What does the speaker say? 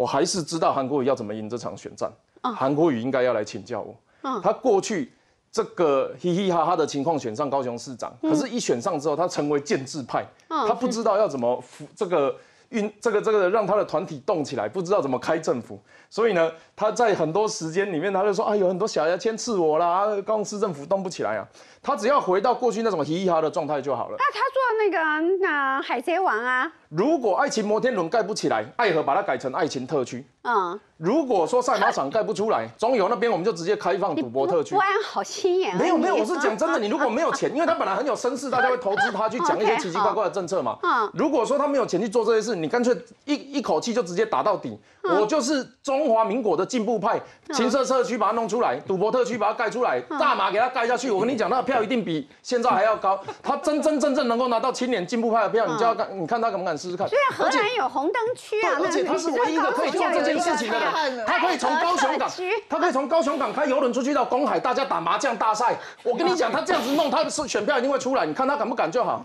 我还是知道韩国瑜要怎么赢这场选战。韩国瑜应该要来请教我。他过去这个嘻嘻哈哈的情况选上高雄市长，可是，一选上之后，他成为建制派，他不知道要怎么服这个。运这个这个让他的团体动起来，不知道怎么开政府，所以呢，他在很多时间里面他就说啊，有很多小牙签刺我啦，啊，高市政府动不起来啊，他只要回到过去那种嘻嘻哈的状态就好了。那他做那个那海贼王啊？如果爱情摩天轮盖不起来，爱河把它改成爱情特区。嗯。如果说赛马场盖不出来，中游那边我们就直接开放赌博特区。不安好心眼。没有没有，我是讲真的，你如果没有钱，因为他本来很有声势，大家会投资他去讲一些 奇奇怪怪的政策嘛。嗯。如果说他没有钱去做这些事，你干脆一一口气就直接打到底。我就是中华民国的进步派，秦色社区把它弄出来，赌博特区把它盖出来，大麻给他盖下去。我跟你讲，那个票一定比现在还要高。他真真正正能够拿到青年进步派的票，你就要看，你看他敢不敢试试看。对啊，河南有红灯区，啊，而且他是唯一一个可以做这件事情的人。他可以从高雄港，他可以从高雄港开游轮出去到公海，大家打麻将大赛。我跟你讲，他这样子弄，他的选票一定会出来。你看他敢不敢就好。